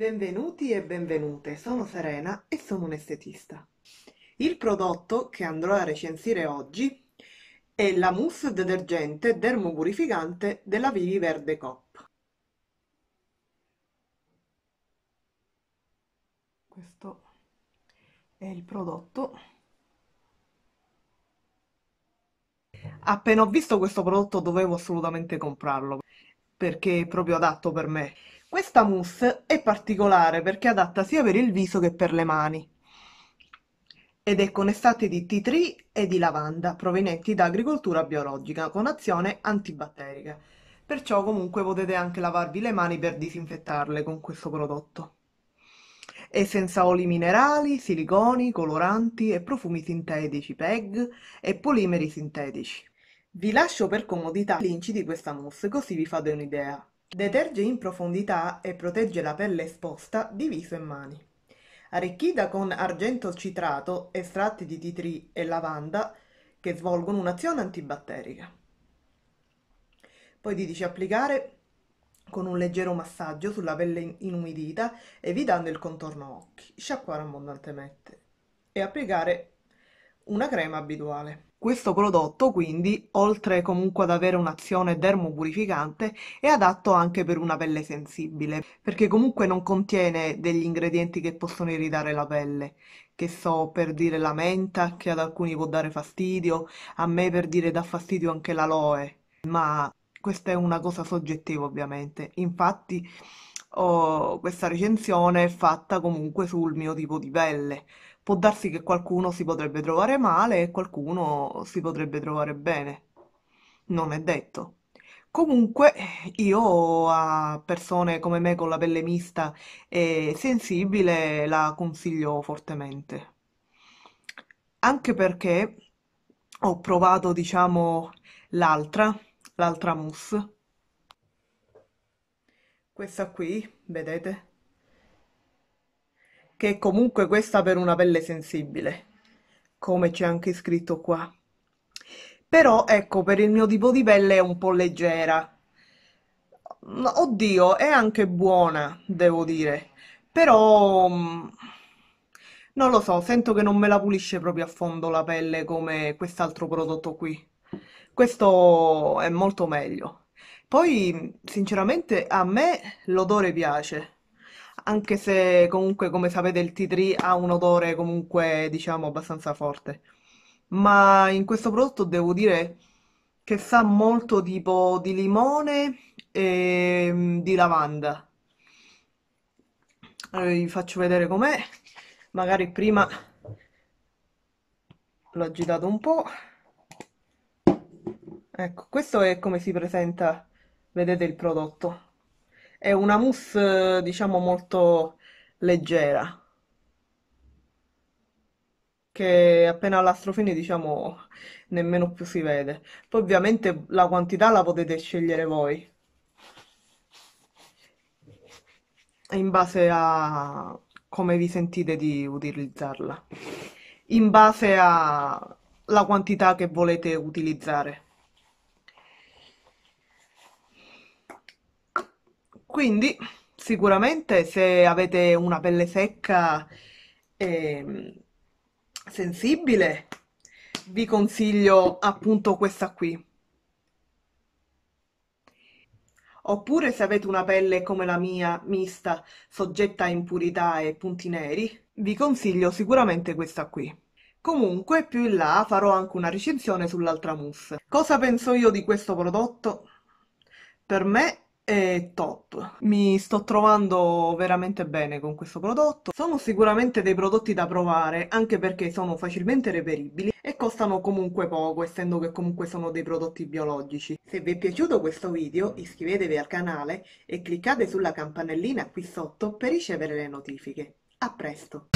Benvenuti e benvenute, sono Serena e sono un'estetista. Il prodotto che andrò a recensire oggi è la mousse detergente dermopurificante della Vivi Verde Cop. Questo è il prodotto. Appena ho visto questo prodotto dovevo assolutamente comprarlo perché è proprio adatto per me. Questa mousse è particolare perché è adatta sia per il viso che per le mani ed è con estratti di tea tree e di lavanda provenienti da agricoltura biologica con azione antibatterica. Perciò comunque potete anche lavarvi le mani per disinfettarle con questo prodotto. È senza oli minerali, siliconi, coloranti e profumi sintetici PEG e polimeri sintetici. Vi lascio per comodità l'inci di questa mousse così vi fate un'idea. Deterge in profondità e protegge la pelle esposta di viso e mani. Arricchita con argento citrato, estratti di titri e lavanda che svolgono un'azione antibatterica. Poi ti dici applicare con un leggero massaggio sulla pelle inumidita, evitando il contorno occhi, sciacquare abbondantemente e applicare una crema abituale. Questo prodotto quindi, oltre comunque ad avere un'azione dermopurificante, è adatto anche per una pelle sensibile, perché comunque non contiene degli ingredienti che possono irritare la pelle, che so per dire la menta, che ad alcuni può dare fastidio, a me per dire dà fastidio anche l'aloe, ma questa è una cosa soggettiva ovviamente. Infatti ho questa recensione è fatta comunque sul mio tipo di pelle, può darsi che qualcuno si potrebbe trovare male e qualcuno si potrebbe trovare bene. Non è detto. Comunque io a persone come me con la pelle mista e sensibile la consiglio fortemente. Anche perché ho provato, diciamo, l'altra, l'altra mousse. Questa qui, vedete? che è comunque questa per una pelle sensibile, come c'è anche scritto qua. Però ecco, per il mio tipo di pelle è un po' leggera. Oddio, è anche buona, devo dire. Però mm, non lo so, sento che non me la pulisce proprio a fondo la pelle come quest'altro prodotto qui. Questo è molto meglio. Poi, sinceramente, a me l'odore piace anche se comunque, come sapete, il tea tree ha un odore comunque, diciamo, abbastanza forte. Ma in questo prodotto devo dire che sa molto tipo di limone e mm, di lavanda. vi faccio vedere com'è. Magari prima l'ho agitato un po'. Ecco, questo è come si presenta, vedete il prodotto. È una mousse, diciamo, molto leggera, che appena la strofini, diciamo, nemmeno più si vede. Poi ovviamente la quantità la potete scegliere voi. in base a come vi sentite di utilizzarla, in base alla quantità che volete utilizzare. Quindi sicuramente se avete una pelle secca e ehm, sensibile, vi consiglio appunto questa qui. Oppure se avete una pelle come la mia, mista, soggetta a impurità e punti neri, vi consiglio sicuramente questa qui. Comunque più in là farò anche una recensione sull'altra mousse. Cosa penso io di questo prodotto? Per me è top. Mi sto trovando veramente bene con questo prodotto. Sono sicuramente dei prodotti da provare, anche perché sono facilmente reperibili e costano comunque poco, essendo che comunque sono dei prodotti biologici. Se vi è piaciuto questo video, iscrivetevi al canale e cliccate sulla campanellina qui sotto per ricevere le notifiche. A presto!